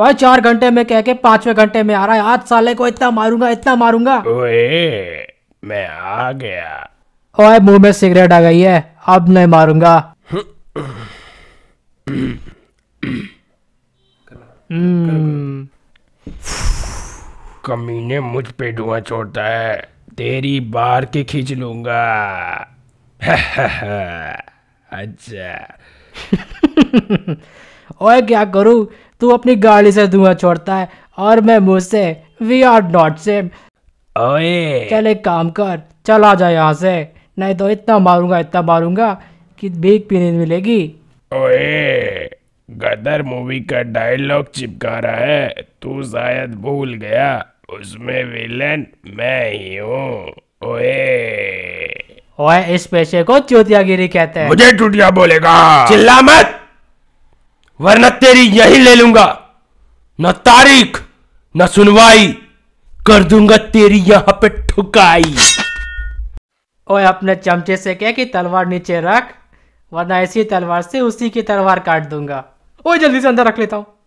भाई चार घंटे में कह के पांचवे घंटे में आ रहा है आज साले को इतना मारूंगा इतना मारूंगा ओए मैं आ गया ओए मुंह में सिगरेट आ गई है अब नहीं मारूंगा हम्म। कमीने मुझ पे धुआं छोड़ता है तेरी बार के खींच लूंगा अच्छा ओए क्या करूं तू अपनी गाड़ी से धुआं छोड़ता है और मैं मुझसे वी आर नॉट सेम ओए चल एक काम कर चला जा यहाँ से नहीं तो इतना मारूंगा इतना मारूंगा कि भीख पीने मिलेगी ओए गदर मूवी का डायलॉग चिपका रहा है तू शायद भूल गया उसमें विलन मैं ही हूँ ओए ओए इस पेशे को चूतियागिरी कहते हैं मुझे टूटिया बोलेगा चिल्ला मत वरना तेरी यही ले लूंगा न तारीख न सुनवाई कर दूंगा तेरी यहां पे ठुकाई ओए अपने चमचे से कह कि तलवार नीचे रख वरना ऐसी तलवार से उसी की तलवार काट दूंगा ओए जल्दी से अंदर रख लेता हूं